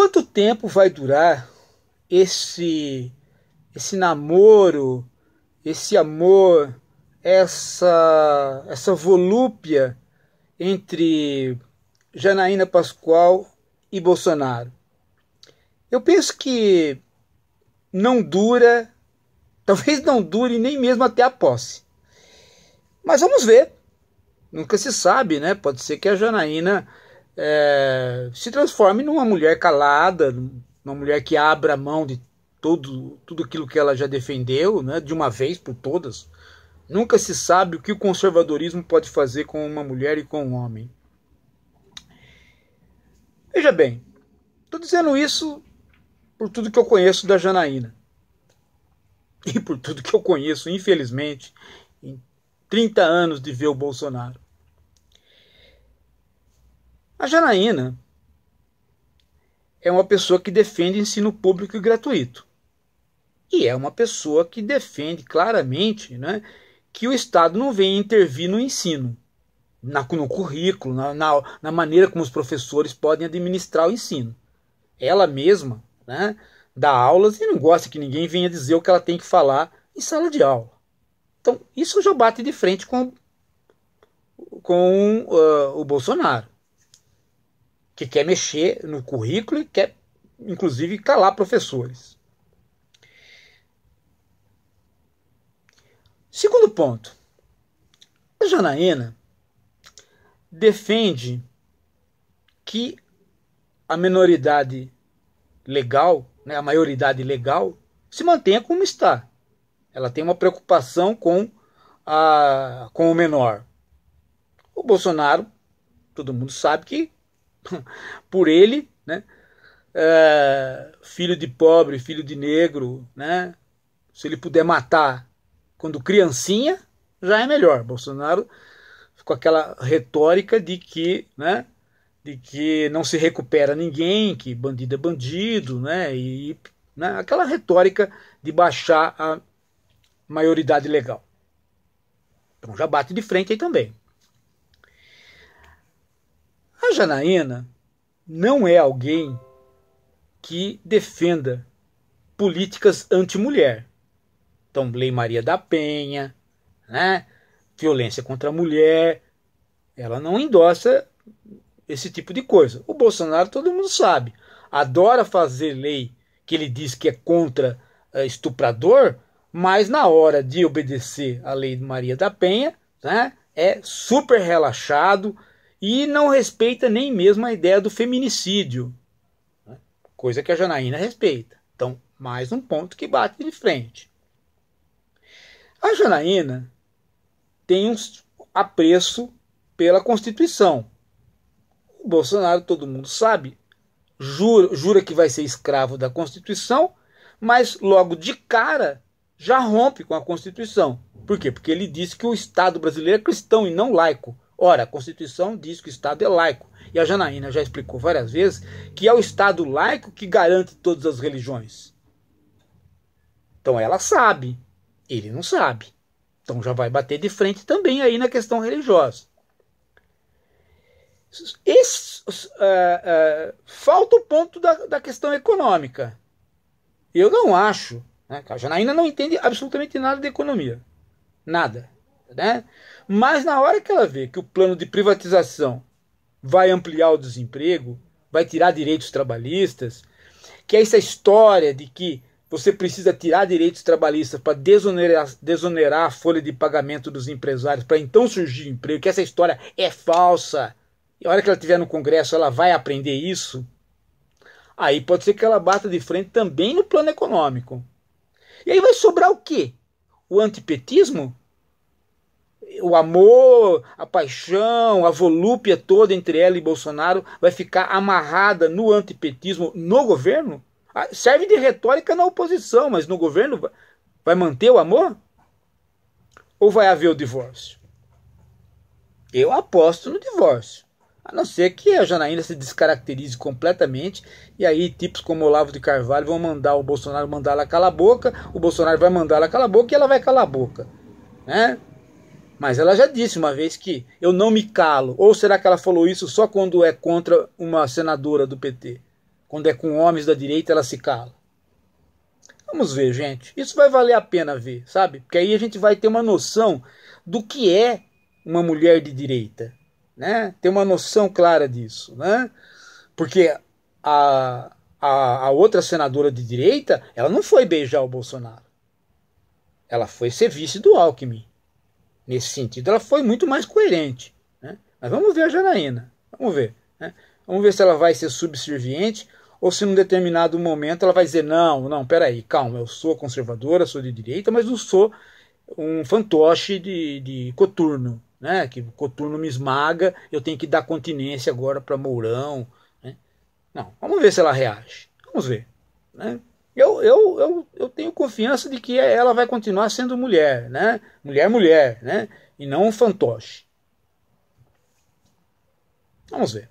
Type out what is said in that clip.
Quanto tempo vai durar esse esse namoro, esse amor, essa essa volúpia entre Janaína Pascoal e Bolsonaro? Eu penso que não dura, talvez não dure nem mesmo até a posse. Mas vamos ver. Nunca se sabe, né? Pode ser que a Janaína é, se transforme numa mulher calada, numa mulher que abra mão de todo, tudo aquilo que ela já defendeu, né, de uma vez por todas. Nunca se sabe o que o conservadorismo pode fazer com uma mulher e com um homem. Veja bem, estou dizendo isso por tudo que eu conheço da Janaína. E por tudo que eu conheço, infelizmente, em 30 anos de ver o Bolsonaro. A Janaína é uma pessoa que defende ensino público e gratuito. E é uma pessoa que defende claramente né, que o Estado não vem intervir no ensino, na, no currículo, na, na, na maneira como os professores podem administrar o ensino. Ela mesma né, dá aulas e não gosta que ninguém venha dizer o que ela tem que falar em sala de aula. Então, isso já bate de frente com, com uh, o Bolsonaro que quer mexer no currículo e quer, inclusive, calar professores. Segundo ponto, a Janaína defende que a minoridade legal, né, a maioridade legal, se mantenha como está. Ela tem uma preocupação com, a, com o menor. O Bolsonaro, todo mundo sabe que por ele, né? É, filho de pobre, filho de negro, né? Se ele puder matar quando criancinha, já é melhor. Bolsonaro com aquela retórica de que, né? De que não se recupera ninguém, que bandido é bandido, né? E né, aquela retórica de baixar a maioridade legal. Então já bate de frente aí também. A Janaína não é alguém que defenda políticas anti-mulher. Então, Lei Maria da Penha, né? violência contra a mulher, ela não endossa esse tipo de coisa. O Bolsonaro, todo mundo sabe, adora fazer lei que ele diz que é contra eh, estuprador, mas na hora de obedecer a lei de Maria da Penha, né, é super relaxado, e não respeita nem mesmo a ideia do feminicídio, né? coisa que a Janaína respeita. Então, mais um ponto que bate de frente. A Janaína tem um apreço pela Constituição. O Bolsonaro, todo mundo sabe, jura, jura que vai ser escravo da Constituição, mas logo de cara já rompe com a Constituição. Por quê? Porque ele disse que o Estado brasileiro é cristão e não laico. Ora, a Constituição diz que o Estado é laico, e a Janaína já explicou várias vezes que é o Estado laico que garante todas as religiões. Então ela sabe, ele não sabe. Então já vai bater de frente também aí na questão religiosa. Esse, uh, é, uh, é, falta o ponto da, da questão econômica. Eu não acho. Né? A Janaína não entende absolutamente nada de economia. Nada. Né? Mas na hora que ela vê que o plano de privatização vai ampliar o desemprego, vai tirar direitos trabalhistas, que é essa história de que você precisa tirar direitos trabalhistas para desonerar, desonerar a folha de pagamento dos empresários para então surgir emprego, que essa história é falsa. E a hora que ela estiver no Congresso, ela vai aprender isso. Aí pode ser que ela bata de frente também no plano econômico. E aí vai sobrar o quê? O antipetismo? o amor, a paixão, a volúpia toda entre ela e Bolsonaro vai ficar amarrada no antipetismo no governo? Ah, serve de retórica na oposição, mas no governo vai manter o amor? Ou vai haver o divórcio? Eu aposto no divórcio. A não ser que a Janaína se descaracterize completamente e aí tipos como Olavo de Carvalho vão mandar o Bolsonaro mandar ela calar a boca, o Bolsonaro vai mandar ela calar a boca e ela vai calar a boca. Né? Mas ela já disse uma vez que eu não me calo. Ou será que ela falou isso só quando é contra uma senadora do PT? Quando é com homens da direita, ela se cala. Vamos ver, gente. Isso vai valer a pena ver, sabe? Porque aí a gente vai ter uma noção do que é uma mulher de direita, né? Ter uma noção clara disso, né? Porque a, a, a outra senadora de direita, ela não foi beijar o Bolsonaro. Ela foi ser vice do Alckmin nesse sentido. Ela foi muito mais coerente. Né? Mas vamos ver a Janaína. Vamos ver. Né? Vamos ver se ela vai ser subserviente ou se num determinado momento ela vai dizer: não, não, peraí, calma, eu sou conservadora, sou de direita, mas não sou um fantoche de, de coturno, né? que o coturno me esmaga, eu tenho que dar continência agora para Mourão. Né? Não, vamos ver se ela reage. Vamos ver. Né? eu, eu, eu, eu tenho confiança de que ela vai continuar sendo mulher, né? Mulher, mulher, né? E não um fantoche. Vamos ver.